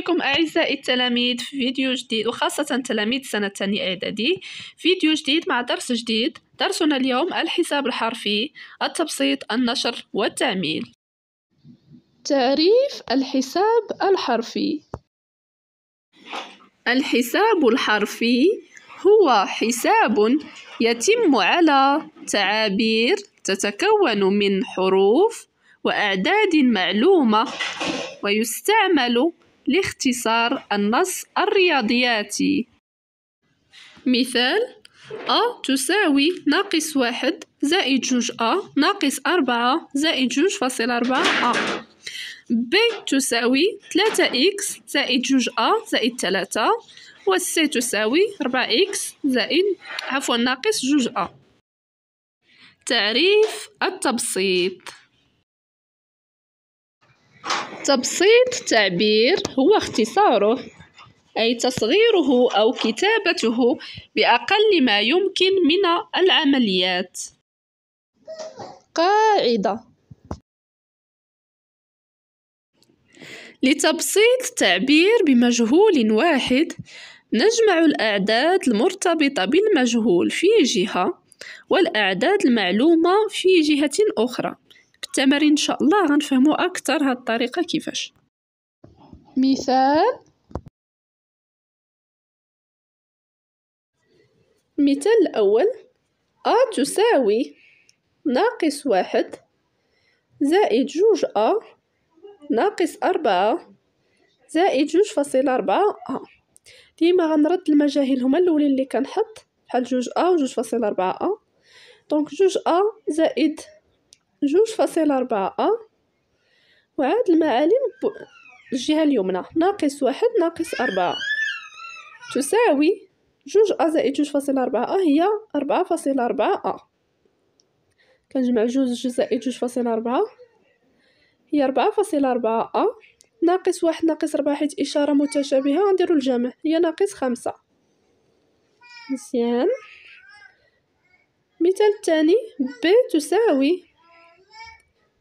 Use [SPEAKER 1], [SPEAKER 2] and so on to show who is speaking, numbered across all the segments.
[SPEAKER 1] بكم أعزائي التلاميذ في فيديو جديد وخاصة تلاميذ السنة الثانية إعدادي فيديو جديد مع درس جديد درسنا اليوم الحساب الحرفي التبسيط النشر والتعميل تعريف الحساب الحرفي الحساب الحرفي هو حساب يتم على تعابير تتكون من حروف وأعداد معلومة ويستعمل لاختصار النص الرياضياتي مثال أ تساوي ناقص واحد زائد جوج أ ناقص أربعة زائد جوج فاصل أربعة أ ب تساوي ثلاثة إكس زائد جوج أ زائد ثلاثة س تساوي ربعة إكس زائد عفوا ناقص جوج أ تعريف التبسيط تبسيط التعبير هو اختصاره أي تصغيره أو كتابته بأقل ما يمكن من العمليات قاعدة لتبسيط التعبير بمجهول واحد نجمع الأعداد المرتبطة بالمجهول في جهة والأعداد المعلومة في جهة أخرى بالتمارين ان شاء الله غنفهموا اكثر هاد الطريقه كيفاش مثال المثال الأول أ تساوي ناقص واحد زائد جوج أ ناقص أربعة زائد جوج فاصل أربعة أ ديما غنرد المجاهيل هما الأولين اللي كنحط بحال جوج أ وجوج فاصل أربعة أ دونك جوج أ زائد جوج فاصل أربعة وعاد المعالم الجهة اليمنى ناقص واحد ناقص أربعة تساوي جوج أ زائد جوج فاصل أربعة هي أربعة فاصل أربعة أ كنجمع جوج زائد جوج فاصل أربعة هي أربعة فاصل أربعة أ ناقص واحد ناقص ربعة حيت إشارة متشابهة غنديرو الجمع هي ناقص خمسة مزيان المثال الثاني ب تساوي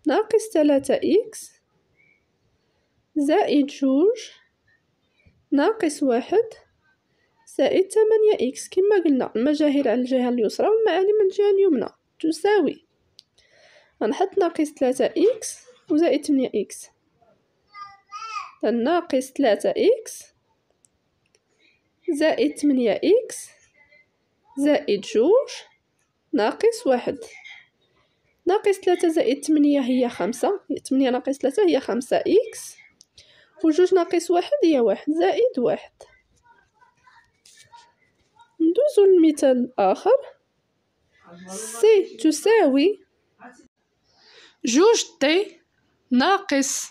[SPEAKER 1] ناقص ثلاثة إكس زائد جوج ناقص واحد زائد ثمانية إكس كما قلنا المجاهر على الجهة اليسرى والمعالم من الجهة اليمنى تساوي غنحط ناقص ثلاثة إكس وزائد ثمانية إكس ناقص ثلاثة إكس زائد ثمانية إكس زائد جوج ناقص واحد ناقص ثلاثة زائد تمنية هي خمسة تمنية ناقص ثلاثة هي خمسة إكس وجوج ناقص واحد هي واحد زائد واحد ندوزو للمثال الآخر سي تساوي جوج تي ناقص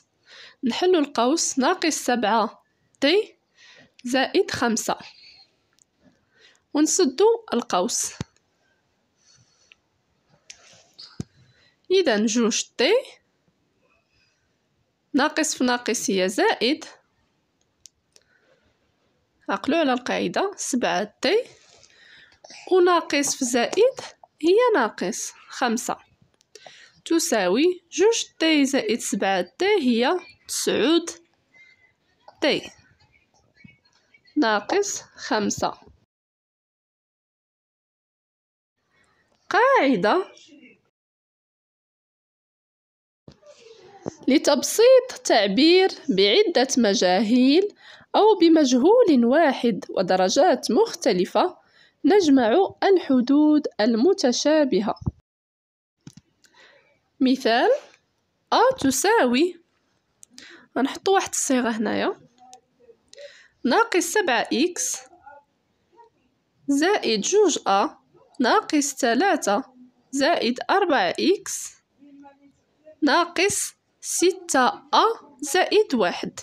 [SPEAKER 1] نحلو القوس ناقص سبعة تي زائد خمسة ونسدو القوس إذا جوج تي ناقص في ناقص هي زائد عقلو على القاعدة سبعة أو وناقص في زائد هي ناقص خمسة تساوي جوج تي زائد سبعة تي هي تسعود تي ناقص خمسة قاعدة لتبسيط تعبير بعدة مجاهيل أو بمجهول واحد ودرجات مختلفة نجمع الحدود المتشابهة مثال أ تساوي غنحطو واحد الصيغة هنايا ناقص سبعة إكس زائد جوج أ ناقص ثلاثة زائد أربعة إكس ناقص ستة أ زائد واحد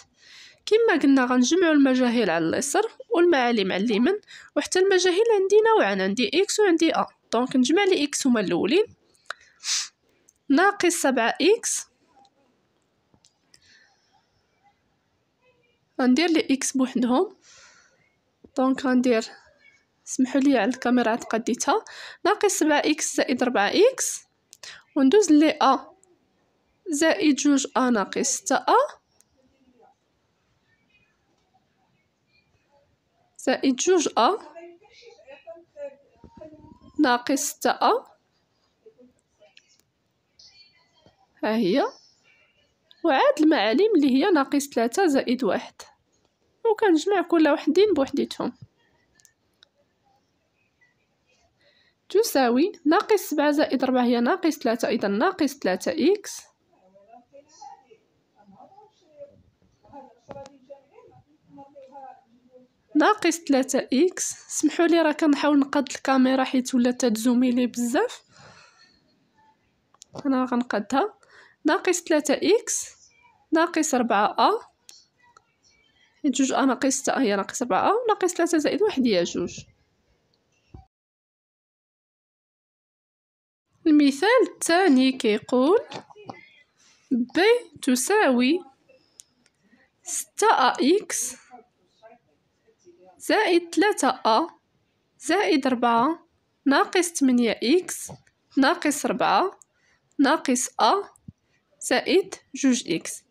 [SPEAKER 1] كما قلنا غنجمعو المجاهيل على اليسر والمعالم على اليمين وحتى المجاهيل عندي نوعان عندي إكس وعندي أ دونك نجمع لي إكس هما الأولين ناقص سبعة إكس غندير لي إكس بوحدهم دونك غندير سمحوا لي على الكاميرا تقديتها ناقص سبعة إكس زائد ربعة إكس وندوز لي أ زائد جوج أ ناقص ستة أ زائد جوج أ ناقص ستة أ ها هي وعاد المعالم اللي هي ناقص ثلاثة زائد واحد وكنجمع كل وحدين بوحديتهم تساوي ناقص سبعة زائد ربعة هي ناقص ثلاثة إذا ناقص ثلاثة إكس ناقص ثلاثة إكس سمحوا لي راه كنحاول نقاد الكاميرا حيت ولات تزومي لي بزاف أنا غنقادها ناقص ثلاثة إكس ناقص ربعة أ جوج أ ناقص تأ هي ناقص ربعة أ وناقص ثلاثة زائد واحد هي جوج المثال الثاني كيقول ب تساوي ستة أ إكس زائد ثلاثة أ زائد ربعة ناقص تمنية إكس ناقص ربعة ناقص أ زائد جوج إكس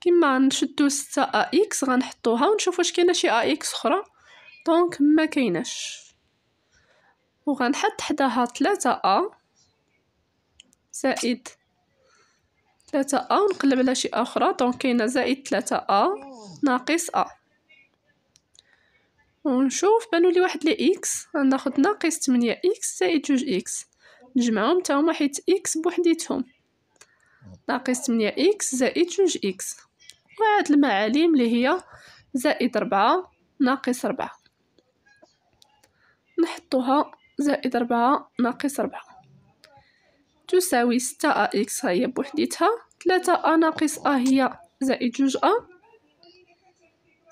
[SPEAKER 1] كما نشدو ستة أ إكس غنحطوها ونشوف واش كاينة شي أ إكس أخرى دونك ما كايناش وغنحط حداها ثلاثة أ زائد ثلاثة أ ونقلب على شي أخرى دونك كاينة زائد ثلاثة أ ناقص أ ونشوف بانولي واحد لي اكس غناخد ناقص تمنية اكس زائد جوج اكس نجمعهم حتى هما حيت اكس بوحديتهم ناقص تمنية اكس زائد جوج اكس وهاد المعالم لي هي زائد ربعة ناقص ربعة نحطوها زائد ربعة ناقص ربعة تساوي ستة أ اكس هي بوحديتها تلاتة ا ناقص ا هي زائد جوج ا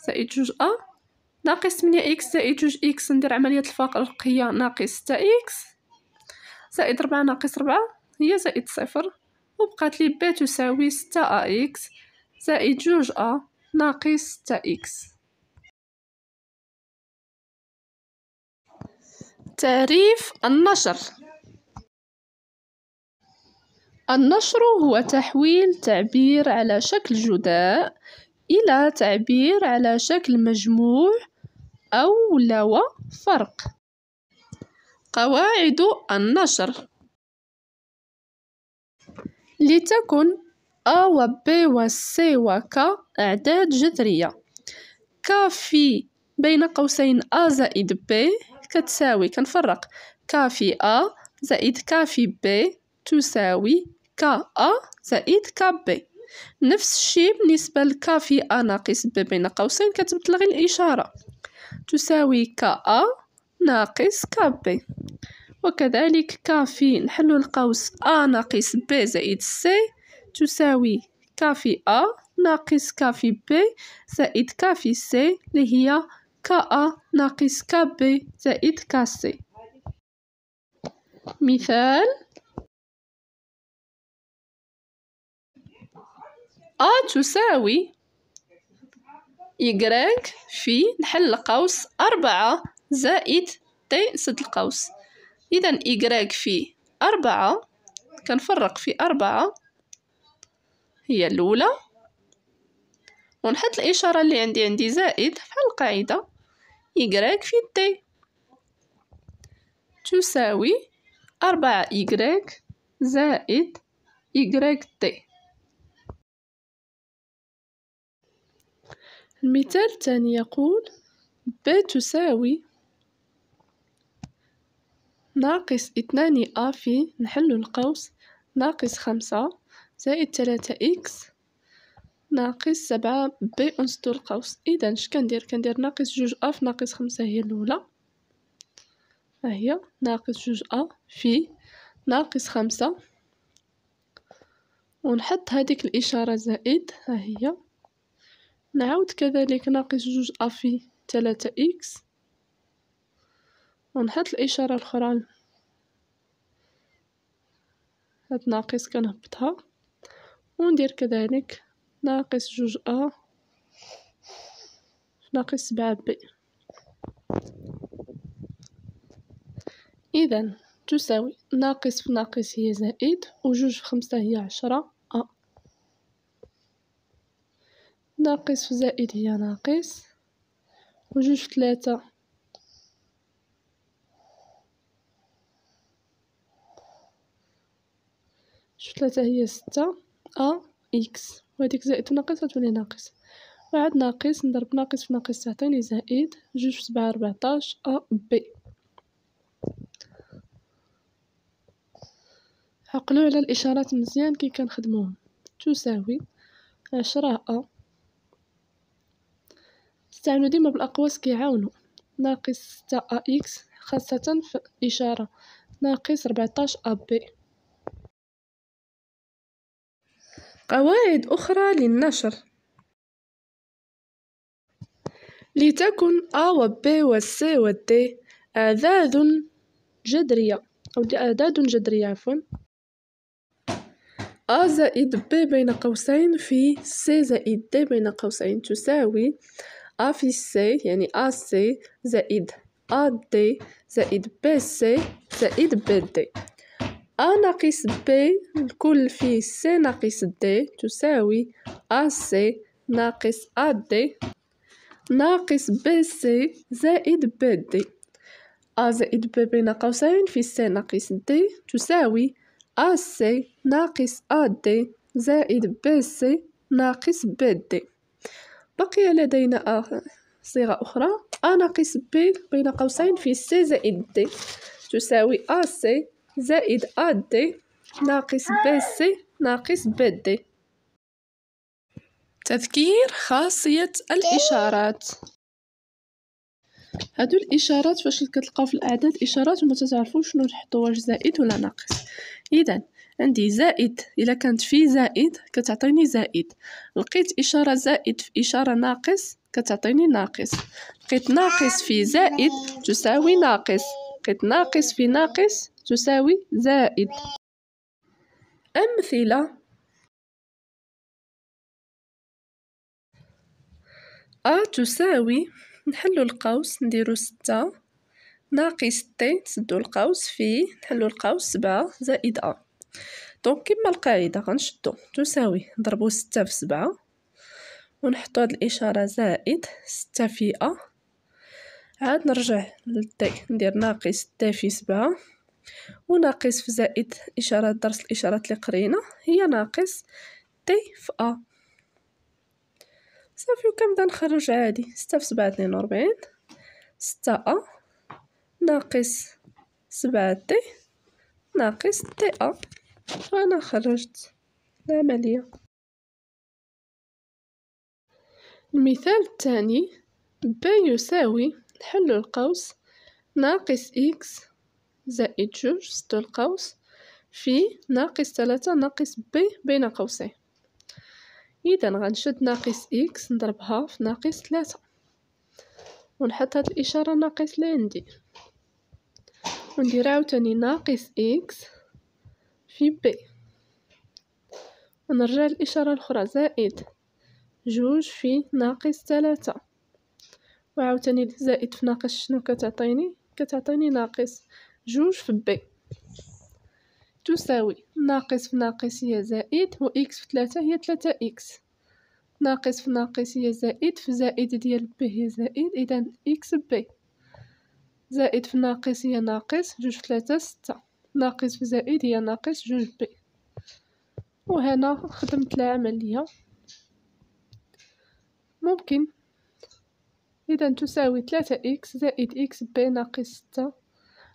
[SPEAKER 1] زائد جوج ا ناقص 8 اكس زائد 2 اكس ندير عملية هي ناقص 6 اكس زائد 4 ناقص 4 هي زائد صفر وبقات لي ب تساوي 6 ا اكس زائد 2 ا ناقص 6 اكس تعريف النشر النشر هو تحويل تعبير على شكل جداء إلى تعبير على شكل مجموع أولى فرق قواعد النشر لتكن أ و ب و س و ك أعداد جذرية ك في بين قوسين أ زائد ب كتساوي كنفرق ك في أ زائد ك في ب تساوي ك أ زائد ك ب نفس الشيء بالنسبة لك في أ ناقص ب بين قوسين كتبتلغي الإشارة تساوي كا ناقص ب وكذلك في نحل القوس أ ناقص ب زائد سي تساوي في أ ناقص في ب زائد في سي اللي هي كا ناقص ب زائد سي مثال أ تساوي إيكغيك في نحل القوس أربعة زائد تي سد القوس إذا إيكغيك في أربعة كنفرق في أربعة هي الأولى ونحط الإشارة اللي عندي عندي زائد بحال القاعدة إيكغيك في تي تساوي أربعة إيكغيك زائد إيكغيك تي المثال الثاني يقول ب تساوي ناقص اثنان أ في نحل القوس ناقص خمسة زائد ثلاثة إكس ناقص سبعة ب أنسطر القوس إذا اش كندير كندير ناقص جوج أ في ناقص خمسة هي الأولى هي ناقص جوج أ في ناقص خمسة ونحط هذيك الإشارة زائد ها هي نعاود كذلك ناقص جوج أفي تلاتة إكس ونحط الإشارة الأخرى هاد ناقص كنهبطها وندير كذلك ناقص جوج أ ناقص سبعة بي إذا تساوي ناقص في ناقص هي زائد وجوج في خمسة هي عشرة ناقص في زائد هي ناقص وجوج في ثلاثة جوج في ثلاثة هي ستة أ آه، إكس وهاديك زائد ناقص غتولي ناقص وعاد ناقص نضرب ناقص في ناقص تعطيني زائد جوج في سبعة ربعطاش أ آه، بي عقلوا على الإشارات مزيان كي كنخدموهم تساوي عشرة أ آه. استعنوا ديما بالأقواس كيعاونوا ناقص ستة أكس خاصة في الإشارة ناقص ربعتاش بي قواعد أخرى للنشر لتكن أ و ب و س و د أعداد جذرية أو أعداد جذرية عفوا أ زائد ب بين قوسين في س زائد د بين قوسين تساوي أ في السي يعني أ سي زائد أ دي زائد بي سي زائد بي دي أ ناقص بي الكل في سي ناقص دي تساوي أ سي ناقص أ دي ناقص بي سي زائد بي دي أ زائد بي بين قوسين في سي ناقص دي تساوي أ سي ناقص أ دي زائد بي سي ناقص بي دي بقي لدينا آه، صيغة أخرى أ ناقص ب بين قوسين في سي زائد دي تساوي أ سي زائد أ دي ناقص ب سي ناقص ب دي تذكير خاصية الإشارات هادو الإشارات فاش كتلقاو في الأعداد إشارات وما تتعرفوش شنو نحطو واش زائد ولا ناقص إذا عندي زائد إلا كانت في زائد كتعطيني زائد لقيت إشارة زائد في إشارة ناقص كتعطيني ناقص لقيت ناقص في زائد تساوي ناقص لقيت ناقص في ناقص تساوي زائد أمثلة أ آه، تساوي نحلو القوس نديرو ستة ناقص تي نسدو القوس في نحلو القوس سبعة زائد أ آه. دونك كما القاعده غنشدو تساوي نضربو ستة في سبعة ونحطو هاد الاشاره زائد ستة في ا عاد نرجع للدي ندير ناقص ستة في سبعة وناقص في زائد اشاره درس الاشارات اللي قرينا هي ناقص تي في ا صافي وكنبدا نخرج عادي ستة في سبعة اثنين وربعين ستة ا ناقص سبعة تي ناقص تي ا وأنا خرجت العملية المثال الثاني ب يساوي حل القوس ناقص إكس زائد جوج سد القوس في ناقص ثلاثة ناقص ب بين قوسين إذا غنشد ناقص إكس نضربها في ناقص ثلاثة ونحط هاد الإشارة ناقص لي عندي وندير عاوتاني ناقص إكس في بي ونرجع للإشارة الأخرى زائد جوج في ناقص ثلاثة وعاوتاني زائد في ناقص شنو كتعطيني كتعطيني ناقص جوج في بي تساوي ناقص في ناقص هي زائد و إكس في ثلاثة هي ثلاثة إكس ناقص في ناقص هي زائد في زائد ديال بي هي زائد إذا إكس بي زائد في ناقص هي ناقص جوج في ثلاثة ستة ناقص في زائد هي ناقص جوج بي وهنا خدمت العملية ممكن إذا تساوي ثلاثة إكس زائد إكس بي ناقص ستة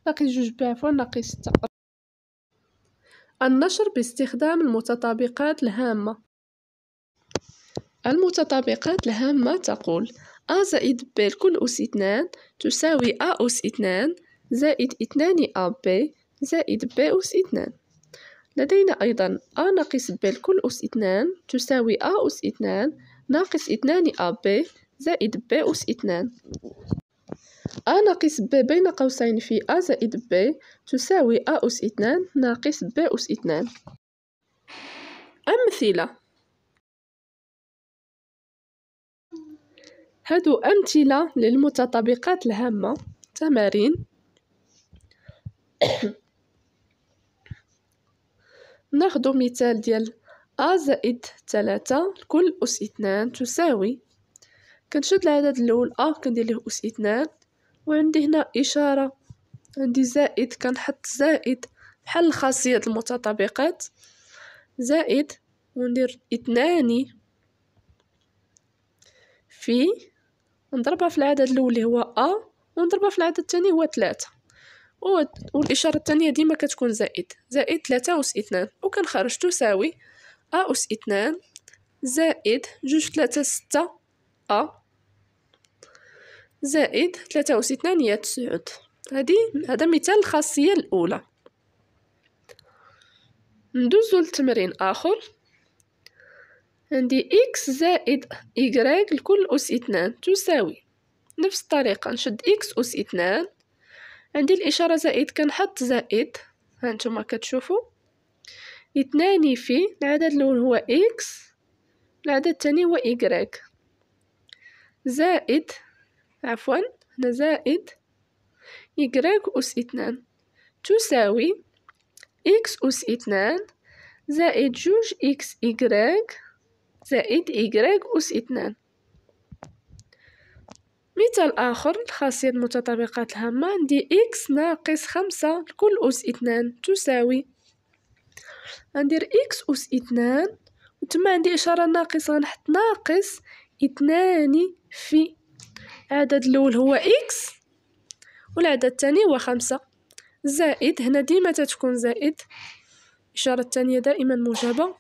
[SPEAKER 1] ناقص جوج بي عفوا ناقص ستة النشر باستخدام المتطابقات الهامة المتطابقات الهامة تقول أ زائد ب الكل أس اثنان تساوي أ أس اثنان زائد اثنان أ ب زائد ب أس اثنان لدينا أيضا أ ناقص ب الكل أس اثنان تساوي أ أس اثنان ناقص اثنان أ ب زائد ب أس اثنان أ ناقص ب بين قوسين في أ زائد ب تساوي أ أس اثنان ناقص ب أس اثنان أمثلة هادو أمثلة للمتطابقات الهامة تمارين ناخدو مثال ديال أ زائد تلاتة لكل أس اثنان تساوي كنشد العدد الأول أ كندير ليه أس اثنان وعندي هنا إشارة عندي زائد كنحط زائد بحال الخاصية المتطابقات زائد وندير اثنان في نضربها في العدد الأول اللي هو أ ونضربها في العدد الثاني هو ثلاثة والإشارة الثانية ديما كتكون زائد زائد ثلاثة أس اثنان وكنخرج تساوي أ أس اثنان زائد جوج ثلاثة ستة أ زائد ثلاثة أس اثنان هي تسعود هادي هذا مثال الخاصية الأولى ندوزو لتمرين آخر عندي إكس زائد إيكغيك لكل أس اثنان تساوي نفس الطريقة نشد إكس أس اثنان عندي الإشارة زائد كنحط زائد هانتوما كتشوفوا اثنان في العدد الأول هو إكس العدد الثاني هو إكراك زائد عفوا هنا زائد إكراك أس اثنان تساوي إكس أس اثنان زائد جوج إكس إكراك زائد إكراك أس اثنان مثال آخر الخاصية المتطابقات الهامة عندي إكس ناقص خمسة لكل أس اثنان تساوي غندير إكس أس اثنان وتما عندي إشارة ناقص غنحط ناقص اثنان في العدد الأول هو إكس والعدد الثاني هو خمسة زائد هنا ديما تتكون زائد الإشارة الثانية دائما موجبة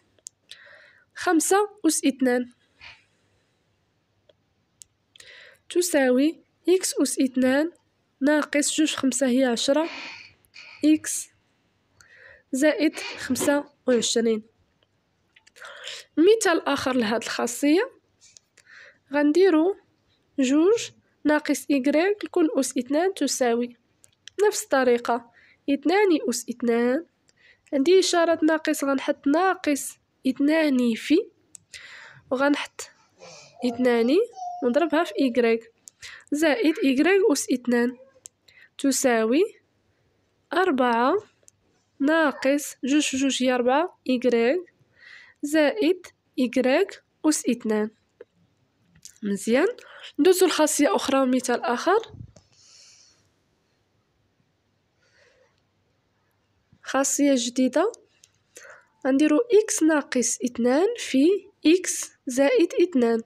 [SPEAKER 1] خمسة أس اثنان تساوي إكس أس 2 ناقص جوج خمسة هي عشرة إكس زائد خمسة وعشرين مثال آخر لهاد الخاصية غنديرو جوج ناقص إكغيك لكل أس 2 تساوي نفس الطريقة اثنان أس 2 عندي إشارة ناقص غنحط ناقص اثنان في وغنحط اثنان نضربها في إيكغيك زائد إيكغيك أس إتنان تساوي أربعة ناقص جوج في جوج هي ربعة إيكغيك زائد إيكغيك أس إتنان مزيان ندوزو لخاصية أخرى ومثال آخر خاصية جديدة غنديرو إكس ناقص إتنان في إكس زائد إتنان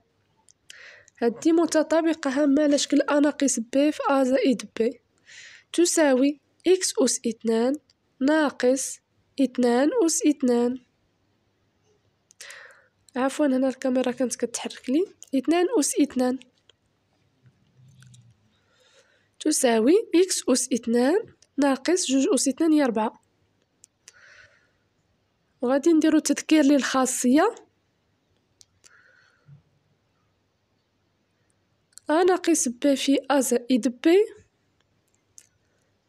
[SPEAKER 1] هذه متطابقة هامة على شكل أ ناقص ب في أ زائد ب تساوي إكس أس اثنان ناقص اثنان أس اثنان عفوا هنا الكاميرا كانت كتحرك لي اثنان أس اثنان تساوي إكس أس اثنان ناقص جوج أس اثنان هي ربعة وغادي نديرو تذكير للخاصية أ ناقص ب في أ زائد ب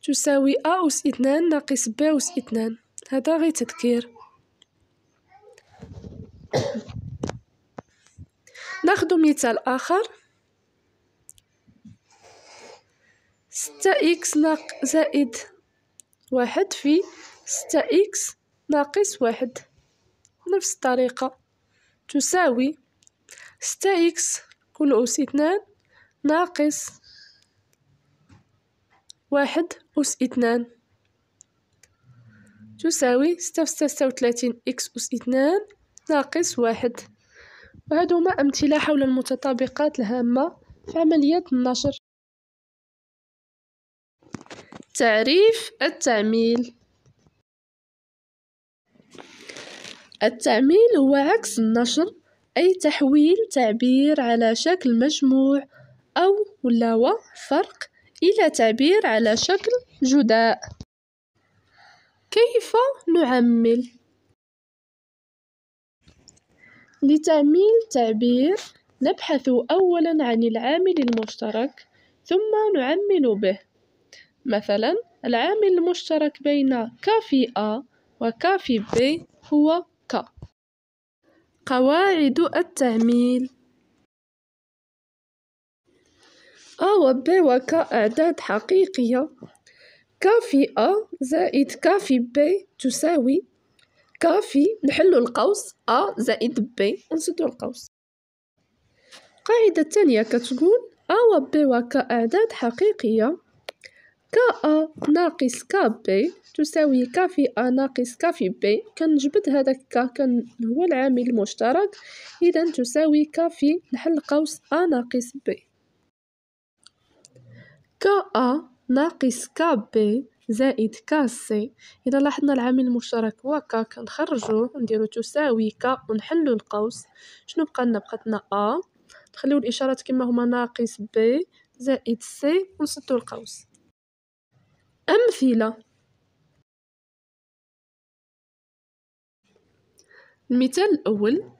[SPEAKER 1] تساوي أ أس اثنان ناقص ب أس اثنان هذا غي تذكير ناخذ مثال آخر ستة إكس ناق زائد واحد في ستة إكس ناقص واحد نفس الطريقة تساوي ستة إكس كل أس اثنان ناقص واحد أس اثنان تساوي ستة في ستة ستة وثلاثين إكس أس اثنان ناقص واحد وهذا هما أمثلة حول المتطابقات الهامة في عملية النشر تعريف التعميل التعميل هو عكس النشر أي تحويل تعبير على شكل مجموع أو ولا و فرق إلى تعبير على شكل جداء كيف نعمّل؟ لتعميل تعبير نبحث أولاً عن العامل المشترك ثم نعمّل به مثلاً العامل المشترك بين ك في أ وك في ب هو ك قواعد التعميل ك اعداد حقيقية أ زائد كافي بي تساوي كافي نحل القوس أ زائد بي نسد القوس القاعدة تانية كتقول أ و ك اعداد حقيقية كأ ناقص بي تساوي كافي أ ناقص كافي بي كنجبد هذاك كا كان هو العامل المشترك إذا تساوي كافي نحل قوس أ ناقص بي كأ ناقص كب زائد كسي إذا لاحظنا العامل المشترك هو كا كنخرجوه نديرو تساوي كا ونحلو القوس شنو بقى لنا بقاتنا أ نخليو الإشارات كما هما ناقص ب زائد سي ونسدو القوس أمثلة المثال الأول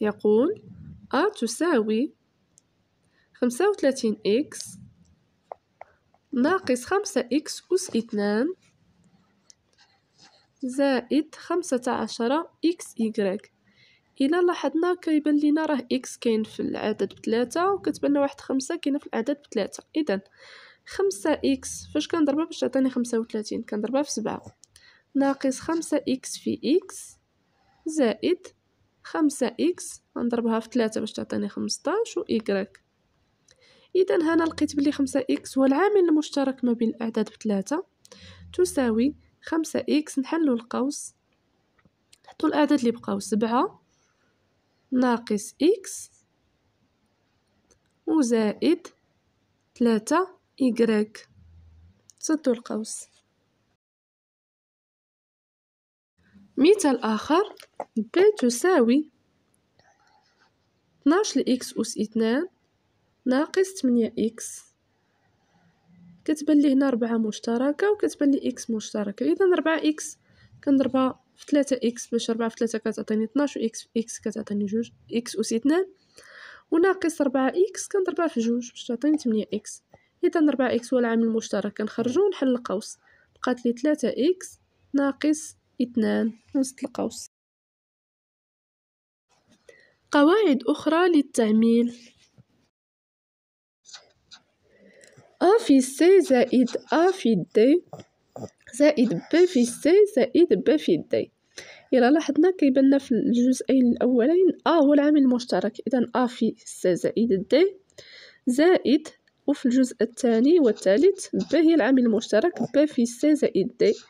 [SPEAKER 1] يقول أ تساوي خمسة وثلاثين إكس ناقص خمسة إكس أس اثنان زائد خمسة عشرة إكس إيكغيك إلا لاحظنا كيبان لينا راه إكس كاين في العدد بثلاثة وكتبان واحد خمسة كاينة في العدد بثلاثة إذا خمسة إكس فاش كنضربها باش تعطيني خمسة وتلاتين كنضربها في سبعة ناقص خمسة إكس في إكس زائد خمسة إكس غنضربها في ثلاثة باش تعطيني خمسطاش و اذا هنا لقيت بلي خمسة اكس هو العامل المشترك ما بين الاعداد بثلاثة تساوي خمسة اكس نحلو القوس نحطو الاعداد اللي بقاو سبعة ناقص اكس وزائد ثلاثة إيكغيك سدو القوس مثال آخر ب تساوي 12 لإكس أس اثنان ناقص تمنية إكس كتبان لي هنا ربعة مشتركة وكتبان لي إكس مشتركة إذا ربعة إكس كنضربها في 3 إكس باش ربعة في 3 كتعطيني 12 وإكس في إكس كتعطيني جوج إكس أس 2 وناقص ربعة إكس كنضربها في جوج باش تعطيني تمنية إكس إذا ربعة إكس هو العامل المشترك كنخرجو ونحل القوس بقات لي 3 إكس ناقص 2 وسط القوس قواعد أخرى للتعميل أ في سي زائد أ في D زائد ب في سي زائد ب في D إلا لاحظنا كيبان في الجزئين الأولين أ هو العامل المشترك إذا أ في سي زائد D زائد وفي الجزء الثاني والثالث ب هي العامل المشترك ب في سي زائد D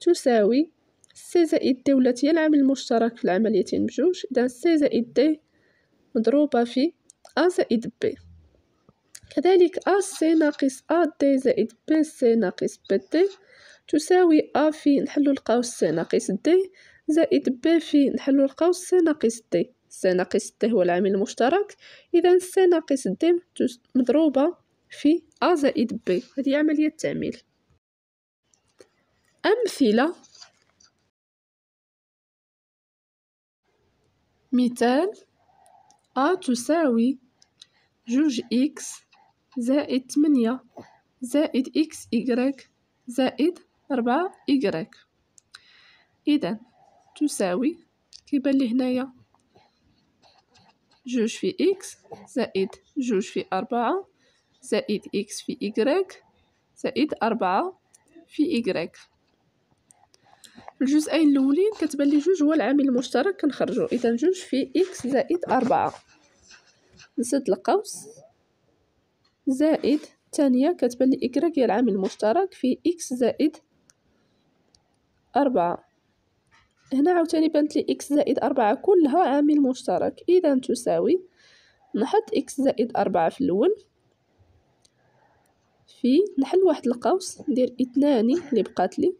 [SPEAKER 1] تساوي سي زائد D والتي هي العامل المشترك في العمليتين بجوج إذا سي زائد D مضروبة في أ زائد B كذلك AC ناقص AD زائد BC ناقص BD تساوي A في نحلو القوس C ناقص D زائد B في نحلو القوس C ناقص D C ناقص D هو العامل المشترك إذا C ناقص D مضروبة في A زائد B هذه عملية التعميل أمثلة مثال A تساوي جوج إكس زائد تمنية زائد إكس إيكغيك زائد ربعة إيكغيك إذا تساوي كيبان لي هنايا جوج في إكس زائد جوج في أربعة زائد إكس في إيكغيك زائد أربعة في إيكغيك الجزئين الأولين كتبان لي جوج هو العامل المشترك كنخرجو إذا جوج في إكس زائد أربعة نسد القوس زائد ثانية كتبان لي إكراك هي العامل المشترك في إكس زائد أربعة هنا عاوتاني بانت لي إكس زائد أربعة كلها عامل مشترك إذا تساوي نحط إكس زائد أربعة في الأول في نحل واحد القوس ندير اثنان اللي بقات لي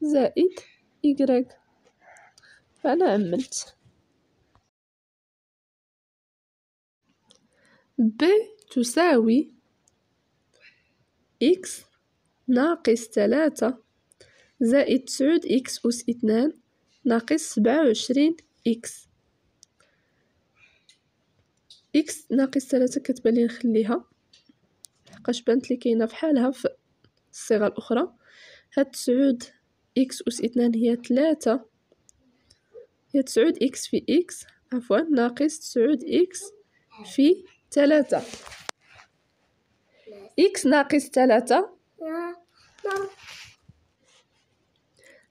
[SPEAKER 1] زائد إكراك فأنا عملت ب تساوي إكس ناقص تلاتة زائد تسعود إكس أس اثنان ناقص سبعة وعشرين إكس إكس ناقص تلاتة كتبالي نخليها لحقاش لي كاينة فحالها في الصيغة الأخرى هاد تسعود إكس أس اثنان هي تلاتة هي تسعود إكس في إكس عفوا ناقص تسعود إكس في تلاتة إكس ناقص ثلاثة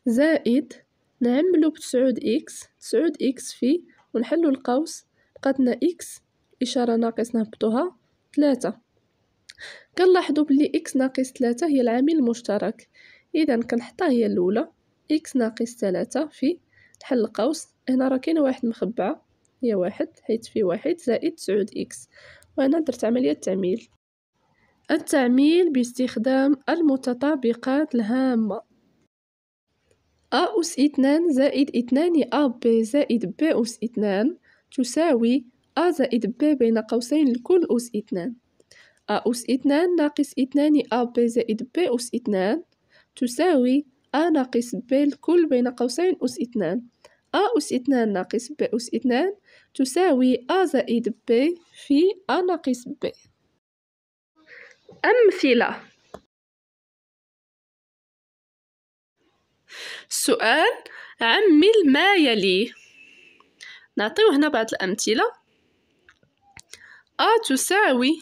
[SPEAKER 1] زائد نعملو بتسعود إكس تسعود إكس في ونحلو القوس بقاتنا إكس إشارة ناقص نهبطوها ثلاثة كنلاحظو بلي إكس ناقص ثلاثة هي العامل المشترك إذا كنحطها هي الأولى إكس ناقص ثلاثة في نحل القوس هنا راه كاينه واحد مخبعة هي واحد حيت في واحد زائد تسعود إكس وهنا درت عملية تعميل التعميل باستخدام المتطابقات الهامة أ أس اثنان زائد اثنان أ ب زائد ب أس اثنان تساوي أ زائد ب بين قوسين لكل أس اثنان أ أس اثنان ناقص اثنان أ ب زائد ب أس اثنان تساوي أ ناقص ب الكل بين قوسين أس اثنان أ أس اثنان ناقص ب أس اثنان تساوي أ زائد ب في أ ناقص ب أمثلة السؤال عمل ما يلي نعطيو هنا بعض الأمثلة أ آه، تساوي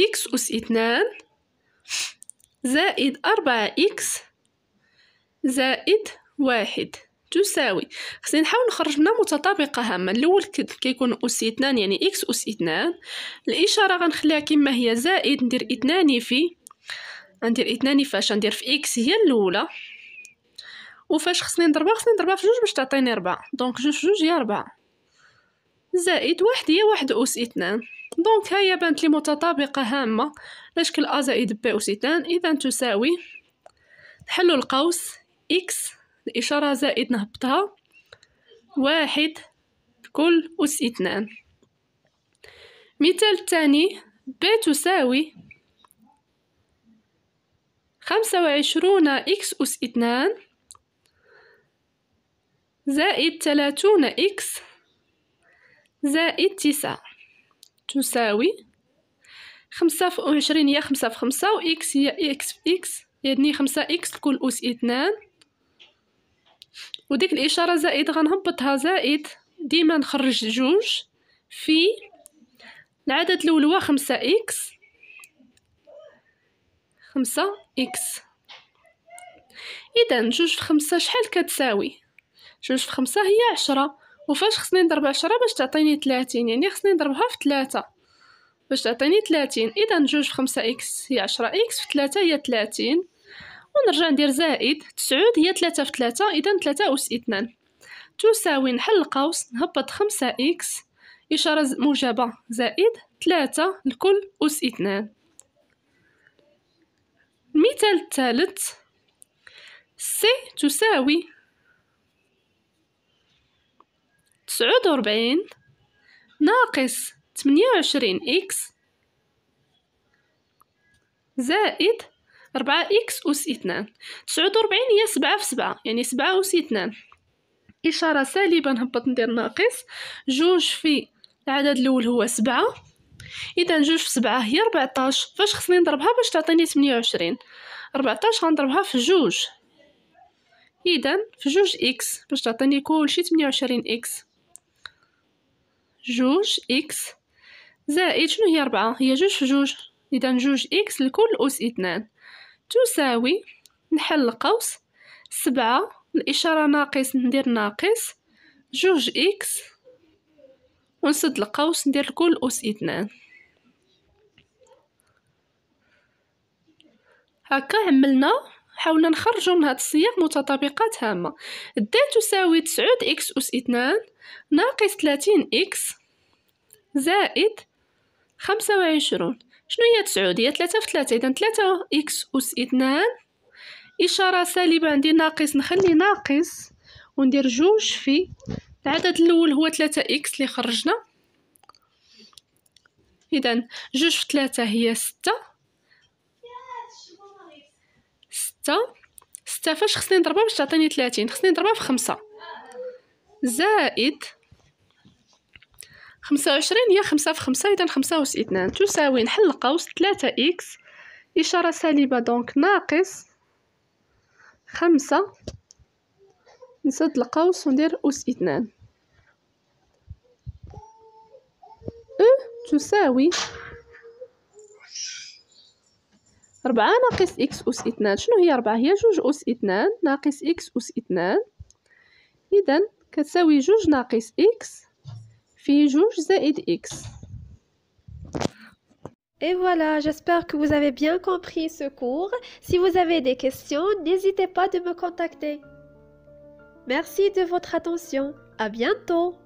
[SPEAKER 1] إكس أس اثنان زائد أربعة إكس زائد واحد تساوي خصني نحاول نخرج لنا متطابقه هامه الاول كيكون اس اثنان يعني اكس اس اثنان الاشاره غنخليها كما هي زائد ندير اثنان في غندير اثنان فاش غندير في اكس هي الاولى وفاش خصني نضربها خصني نضربها في جوج باش تعطيني ربعة دونك جوج في جوج هي ربعة زائد واحد هي واحد أس اثنان دونك هيا بانت لي متطابقة هامة على شكل أ زائد ب أس اثنان إذا تساوي نحلو القوس إكس الإشارة زائد نهبطها واحد كل أس اثنان مثال الثاني ب تساوي خمسة وعشرون إكس أس اثنان زائد ثلاثون إكس زائد تسعة تساوي خمسة في وعشرين هي خمسة في خمسة وإكس هي إكس في إكس يعني خمسة إكس لكل أس اثنان وديك الاشاره زائد غنهبطها زائد ديما نخرج جوج في العدد الاول هو خمسة اكس خمسة اكس اذا جوج في خمسة شحال كتساوي جوج في خمسة هي عشرة وفاش خصني نضرب عشرة باش تعطيني تلاتين يعني خصني نضربها في تلاتة باش تعطيني تلاتين اذا جوج في خمسة اكس هي عشرة اكس في تلاتة هي تلاتين ونرجع ندير زائد تسعود هي ثلاثة في ثلاثة إذا ثلاثة أوس اثنان تساوي نحل القوس نهبط خمسة إكس إشارة موجبة زائد ثلاثة لكل أوس اثنان المثال الثالث سي تساوي تسعود وربعين ناقص تمنية وعشرين إكس زائد ربعة إكس أس اثنان تسعود وربعين هي سبعة في سبعة يعني سبعة أس اثنان إشارة سالبة نهبط ندير ناقص جوج في العدد الأول هو سبعة إذا جوج في سبعة هي ربعتاش فاش خصني نضربها باش تعطيني تمنية وعشرين ربعتاش غنضربها في جوج إذا في جوج إكس باش تعطيني كلشي تمنية وعشرين إكس جوج إكس زائد شنو هي ربعة هي جوج في جوج إذا جوج إكس لكل أس اثنان تساوي نحل القوس سبعة الإشارة ناقص ندير ناقص جوج إكس ونسد القوس ندير كل أس اثنان هكا عملنا حاولنا نخرجو من هاد السياق متطابقات هامة د تساوي تسعود إكس أس اثنان ناقص تلاتين إكس زائد خمسة وعشرون شنو هي تسعود هي ثلاثة في ثلاثة إذا ثلاثة إكس أس اثنان إشارة سالبة عندي ناقص نخلي ناقص وندير جوج في العدد الأول هو ثلاثة إكس اللي خرجنا إذا جوج في ثلاثة هي ستة ستة ستة فاش خصني نضربها باش تعطيني ثلاثين خصني نضربها في خمسة زائد خمسة وعشرين هي خمسة في خمسة إذا خمسة أوس اثنان تساوي نحل قوس ثلاثة إكس إشارة سالبة دونك ناقص خمسة نسد القوس وندير أوس اثنان أو أه؟ تساوي ربعة ناقص إكس أوس اثنان شنو هي ربعة هي جوج أوس اثنان ناقص إكس أوس اثنان إذا كتساوي جوج ناقص إكس Et voilà, j'espère que vous avez bien compris ce cours. Si vous avez des questions, n'hésitez pas de me contacter. Merci de votre attention. À bientôt!